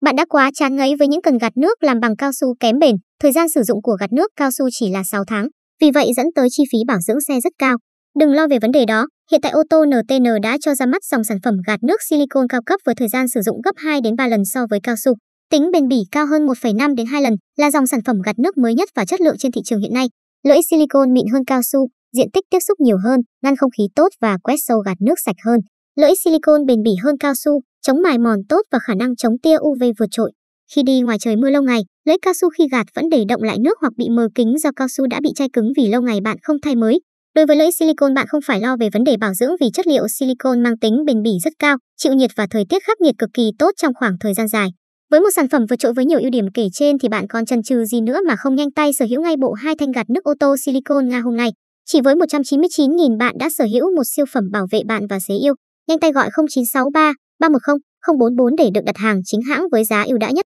Bạn đã quá chán ngấy với những cần gạt nước làm bằng cao su kém bền, thời gian sử dụng của gạt nước cao su chỉ là 6 tháng, vì vậy dẫn tới chi phí bảo dưỡng xe rất cao. Đừng lo về vấn đề đó, hiện tại ô tô NTN đã cho ra mắt dòng sản phẩm gạt nước silicon cao cấp với thời gian sử dụng gấp 2 đến 3 lần so với cao su. Tính bền bỉ cao hơn 1,5 đến 2 lần là dòng sản phẩm gạt nước mới nhất và chất lượng trên thị trường hiện nay. Lưỡi silicon mịn hơn cao su, diện tích tiếp xúc nhiều hơn, ngăn không khí tốt và quét sâu gạt nước sạch hơn. Lưỡi silicon bền bỉ hơn cao su, chống mài mòn tốt và khả năng chống tia UV vượt trội. Khi đi ngoài trời mưa lâu ngày, lưỡi cao su khi gạt vẫn để động lại nước hoặc bị mờ kính do cao su đã bị chai cứng vì lâu ngày bạn không thay mới. Đối với lưỡi silicon bạn không phải lo về vấn đề bảo dưỡng vì chất liệu silicon mang tính bền bỉ rất cao, chịu nhiệt và thời tiết khắc nghiệt cực kỳ tốt trong khoảng thời gian dài. Với một sản phẩm vượt trội với nhiều ưu điểm kể trên thì bạn còn chần chừ gì nữa mà không nhanh tay sở hữu ngay bộ hai thanh gạt nước ô tô silicon Nga hôm nay. Chỉ với 199.000 bạn đã sở hữu một siêu phẩm bảo vệ bạn và dễ yêu nhanh tay gọi 0963 310 044 để được đặt hàng chính hãng với giá ưu đãi nhất.